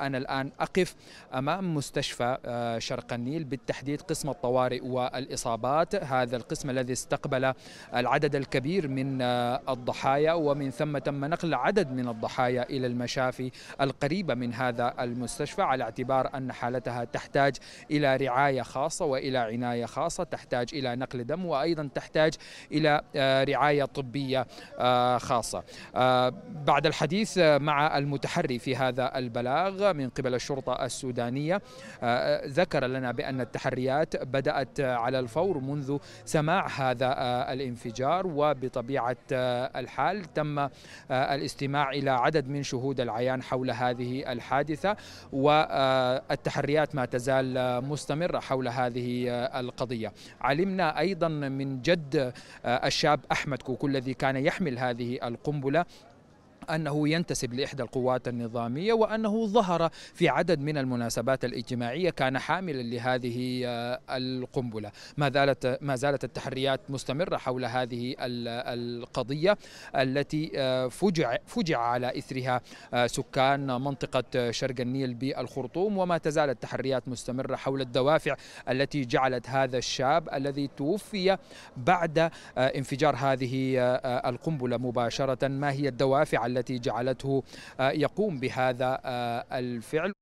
أنا الآن أقف أمام مستشفى آه، شرق النيل بالتحديد قسم الطوارئ والإصابات هذا القسم الذي استقبل العدد الكبير من آه، الضحايا ومن ثم تم نقل عدد من الضحايا إلى المشافي القريبة من هذا المستشفى على اعتبار أن حالتها تحتاج إلى رعاية خاصة وإلى عناية خاصة تحتاج إلى نقل دم وأيضا تحتاج إلى آه، رعاية طبية خاصة بعد الحديث مع المتحري في هذا البلاغ من قبل الشرطة السودانية آه، آه، ذكر لنا بأن التحريات بدأت على الفور منذ سماع هذا آه، الانفجار وبطبيعة الحال تم الاستماع إلى عدد من شهود العيان حول هذه الحادثة والتحريات ما تزال مستمرة حول هذه القضية علمنا أيضا من جد الشاب أحمد كوكو الذي كان يحمل هذه القنبلة أنه ينتسب لإحدى القوات النظامية وأنه ظهر في عدد من المناسبات الاجتماعية كان حاملا لهذه آه، القنبلة ما زالت, ما زالت التحريات مستمرة حول هذه القضية التي آه، فجع, فجع على إثرها آه، سكان منطقة شرق النيل بالخرطوم وما تزال التحريات مستمرة حول الدوافع التي جعلت هذا الشاب الذي توفي بعد انفجار هذه القنبلة مباشرة ما هي الدوافع التي التي جعلته آه، يقوم بهذا آه، الفعل